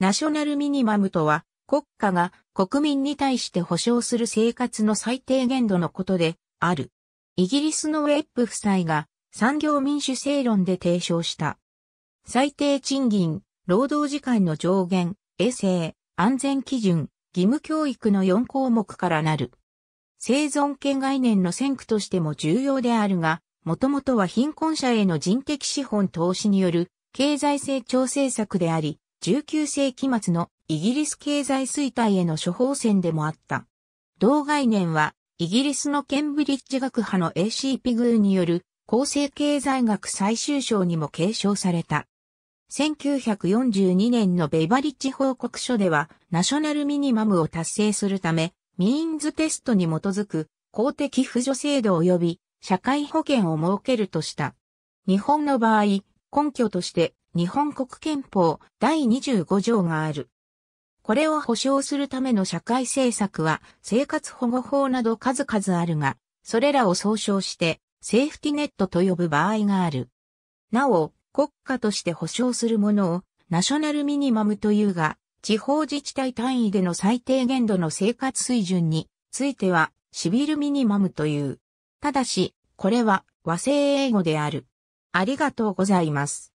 ナショナルミニマムとは、国家が国民に対して保障する生活の最低限度のことである。イギリスのウェップ夫妻が産業民主正論で提唱した。最低賃金、労働時間の上限、衛生、安全基準、義務教育の4項目からなる。生存権概念の先駆としても重要であるが、もともとは貧困者への人的資本投資による経済成長政策であり、19世紀末のイギリス経済衰退への処方箋でもあった。同概念は、イギリスのケンブリッジ学派の AC ピグーによる厚生経済学最終章にも継承された。1942年のベバリッジ報告書では、ナショナルミニマムを達成するため、ミーンズテストに基づく公的扶助制度及び社会保険を設けるとした。日本の場合、根拠として日本国憲法第25条がある。これを保障するための社会政策は生活保護法など数々あるが、それらを総称してセーフティネットと呼ぶ場合がある。なお、国家として保障するものをナショナルミニマムというが、地方自治体単位での最低限度の生活水準についてはシビルミニマムという。ただし、これは和製英語である。ありがとうございます。